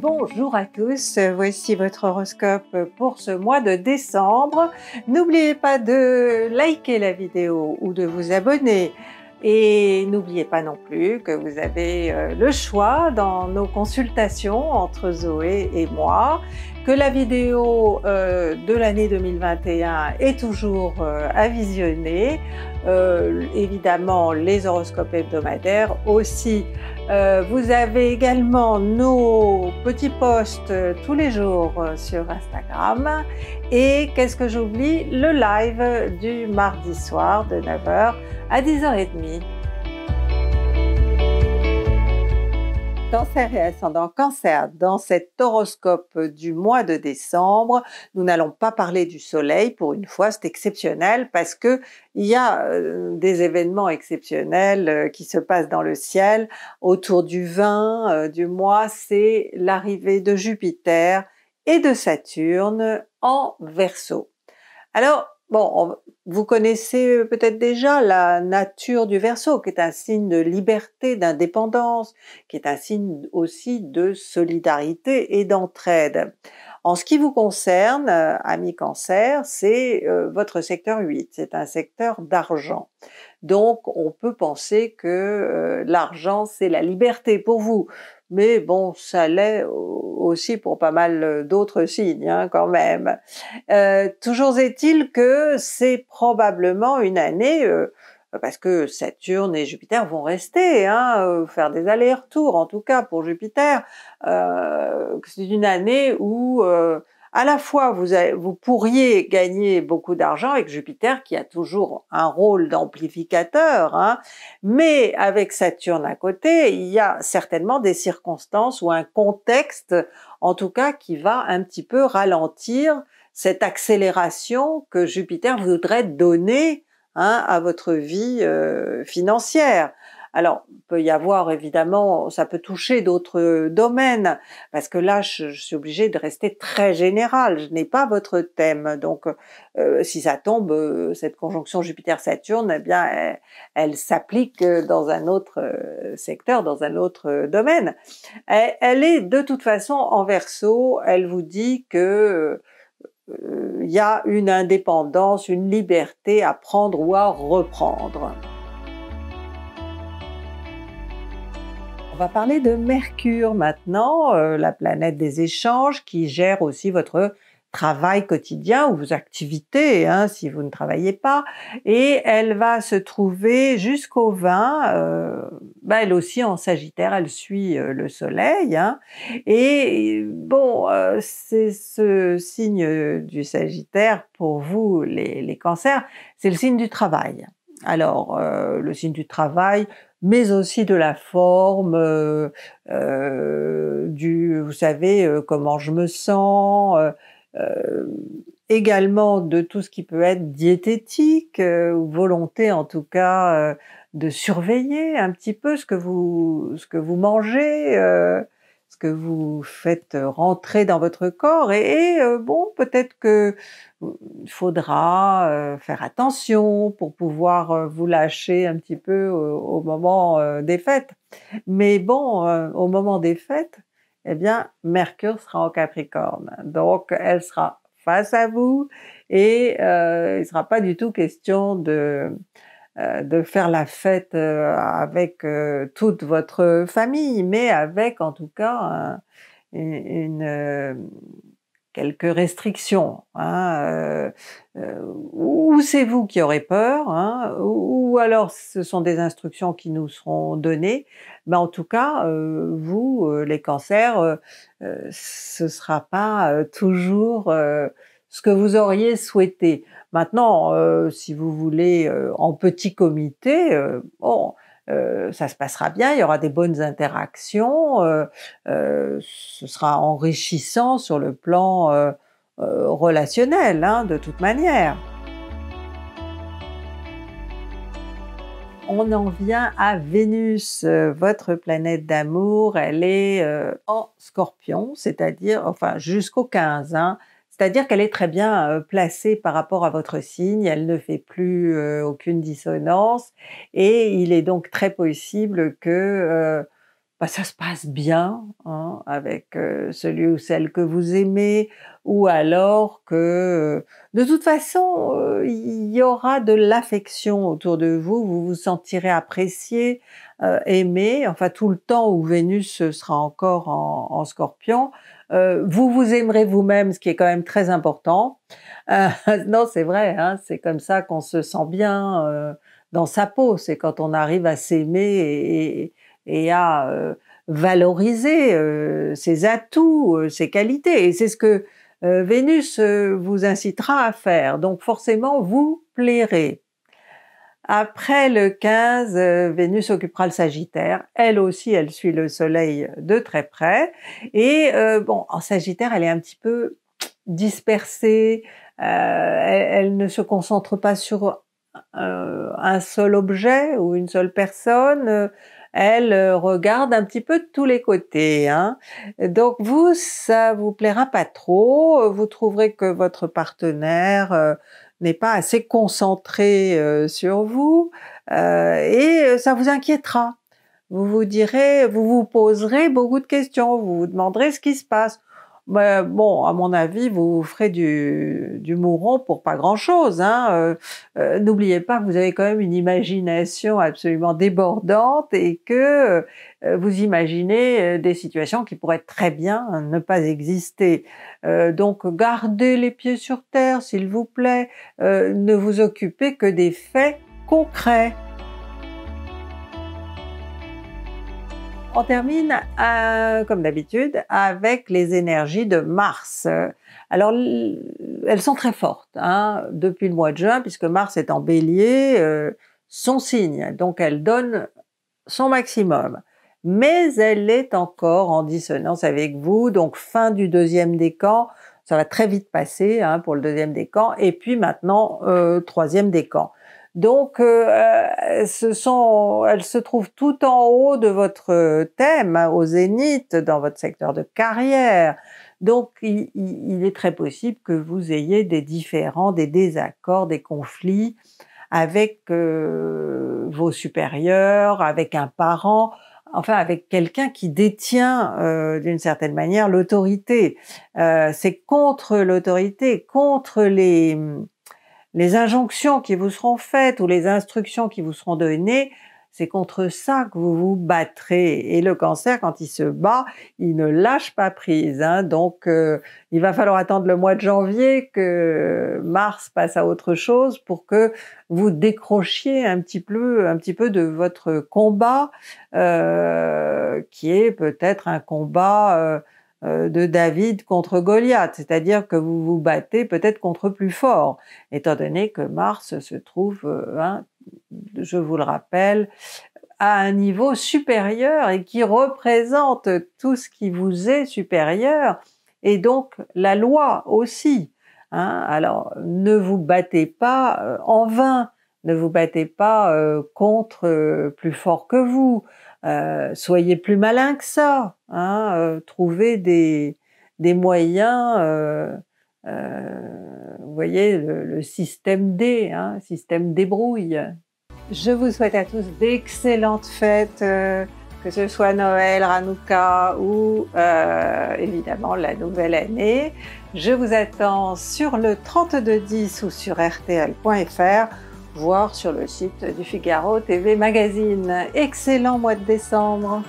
Bonjour à tous, voici votre horoscope pour ce mois de décembre. N'oubliez pas de liker la vidéo ou de vous abonner. Et n'oubliez pas non plus que vous avez euh, le choix dans nos consultations entre Zoé et moi, que la vidéo euh, de l'année 2021 est toujours euh, à visionner euh, évidemment les horoscopes hebdomadaires aussi. Euh, vous avez également nos petits posts euh, tous les jours sur Instagram et qu'est-ce que j'oublie Le live du mardi soir de 9h à 10h30. Cancer et ascendant cancer, dans cet horoscope du mois de décembre, nous n'allons pas parler du soleil, pour une fois c'est exceptionnel parce que il y a euh, des événements exceptionnels euh, qui se passent dans le ciel. Autour du 20 euh, du mois, c'est l'arrivée de Jupiter et de Saturne en Verseau. Alors, Bon, vous connaissez euh, peut-être déjà la nature du verso, qui est un signe de liberté, d'indépendance, qui est un signe aussi de solidarité et d'entraide. En ce qui vous concerne, euh, ami cancer, c'est euh, votre secteur 8, c'est un secteur d'argent. Donc on peut penser que l'argent, c'est la liberté pour vous mais bon, ça l'est aussi pour pas mal euh, d'autres signes hein, quand même. Euh, toujours est-il que c'est probablement une année, euh, parce que Saturne et Jupiter vont rester, hein, faire des allers-retours en tout cas pour Jupiter, c'est une année où à la fois vous, pourriez gagner beaucoup d'argent avec Jupiter qui a toujours un rôle d'amplificateur, hein, mais avec Saturne à côté, il y a certainement des circonstances ou un contexte en tout cas qui va un petit peu ralentir cette accélération que Jupiter voudrait donner hein, à votre vie euh, financière. Alors, peut y avoir évidemment, ça peut toucher d'autres domaines, parce que là, je, suis obligée de rester très générale. Je n'ai pas votre thème, donc euh, si ça tombe, euh, cette conjonction Jupiter-Saturne, eh bien, elle, s'applique euh, dans un autre secteur, dans un autre domaine. Elle, est de toute façon en verso. Elle vous dit qu'il y a une indépendance, une liberté à prendre ou à reprendre. On va parler de Mercure maintenant, euh, la planète des échanges qui gère aussi votre travail quotidien ou vos activités hein, si vous ne travaillez pas et elle va se trouver jusqu'au 20 euh, bah elle aussi en Sagittaire elle suit euh, le soleil hein. et bon c'est ce signe du Sagittaire pour vous les cancers c'est le signe du travail alors euh, le signe du travail, mais aussi de la forme, euh, euh, du, vous savez, comment je me sens, également de tout ce qui peut être diététique, volonté en tout cas de surveiller un petit peu ce que vous, ce que vous mangez ce que vous faites euh, rentrer dans votre corps. Et, euh, bon, peut-être que euh, faudra faire attention pour pouvoir vous lâcher un petit peu au moment des fêtes. Mais bon, au moment des fêtes, eh bien, Mercure sera en Capricorne. Donc, elle sera face à vous et il ne sera pas du tout question de euh, de faire la fête euh, avec euh, toute votre famille, mais avec en tout cas une, quelques restrictions, hein, ou c'est vous qui aurez peur, hein, ou, alors ce sont des instructions qui nous seront données, mais en tout cas, vous, les cancers, ce sera pas toujours ce que vous auriez souhaité. Maintenant, euh, si vous voulez euh, en petit comité, euh, bon, ça se passera bien, il y aura des bonnes interactions, ce sera enrichissant sur le plan relationnel, hein, de toute manière. on en vient à Vénus, votre planète d'amour. Elle est en scorpion, c'est-à-dire, enfin, jusqu'au 15, c'est-à-dire qu'elle est très bien placée par rapport à votre signe, elle ne fait plus aucune dissonance et il est donc très possible que bah, ça se passe bien hein, avec celui ou celle que vous aimez, ou alors que de toute façon, il y aura de l'affection autour de vous, vous vous sentirez apprécié, aimé, enfin tout le temps où Vénus sera encore en, en scorpion, euh, vous vous aimerez vous-même, ce qui est quand même très important. Euh, non, c'est vrai, hein, c'est comme ça qu'on se sent bien dans sa peau, c'est quand on arrive à s'aimer et, et à euh, valoriser euh, ses atouts, euh, ses qualités. Et c'est ce que Vénus vous incitera à faire. Donc forcément, vous plairez. Après le 15, Vénus occupera le Sagittaire. Elle aussi, elle suit le Soleil de très près. Et bon, en Sagittaire, elle est un petit peu dispersée. elle, ne se concentre pas sur un seul objet ou une seule personne elle euh, regarde un petit peu de tous les côtés. Hein. Donc vous, ça vous plaira pas trop, euh, vous trouverez que votre partenaire euh, n'est pas assez concentré sur vous et ça vous inquiétera. Vous vous direz, vous vous poserez beaucoup de questions, vous vous demanderez ce qui se passe bon, à mon avis, vous ferez du, du mouron pour pas grand-chose. Hein. Euh, euh, n'oubliez pas que vous avez quand même une imagination absolument débordante et que euh, vous imaginez des situations qui pourraient très bien ne pas exister. donc gardez les pieds sur terre, s'il vous plaît. ne vous occupez que des faits concrets. On termine, euh, comme d'habitude, avec les énergies de Mars. Alors, elles sont très fortes hein, depuis le mois de juin, puisque Mars est en bélier, euh, son signe, donc elle donne son maximum. Mais elle est encore en dissonance avec vous, donc fin du deuxième décan, ça va très vite passer hein, pour le deuxième décan, et puis maintenant euh, troisième décan. Donc, euh, euh, ce sont, elles se trouvent tout en haut de votre thème, hein, au zénith, dans votre secteur de carrière. Donc, il, est très possible que vous ayez des différends, des désaccords, des conflits avec euh, vos supérieurs, avec un parent, enfin avec quelqu'un qui détient euh, d'une certaine manière l'autorité. c'est contre l'autorité, contre les les injonctions qui vous seront faites ou les instructions qui vous seront données, c'est contre ça que vous vous battrez. Et le cancer, quand il se bat, il ne lâche pas prise. Hein. Donc, euh, il va falloir attendre le mois de janvier que Mars passe à autre chose pour que vous décrochiez un petit peu, un petit peu de votre combat, euh, qui est peut-être un combat. Euh, euh, de David contre Goliath, c'est-à-dire que vous vous battez peut-être contre plus fort, étant donné que Mars se trouve, euh, hein, je vous le rappelle, à un niveau supérieur et qui représente tout ce qui vous est supérieur et donc la loi aussi. Hein. Alors ne vous battez pas euh, en vain, ne vous battez pas contre plus fort que vous. Euh, soyez plus malin que ça. Hein, euh, trouvez des, moyens. Euh, vous voyez le, système D, hein, système débrouille. Je vous souhaite à tous d'excellentes fêtes, que ce soit Noël, Hanouka ou évidemment la nouvelle année. Je vous attends sur le 3210 ou sur rtl.fr voir sur le site du Figaro TV Magazine. Excellent mois de décembre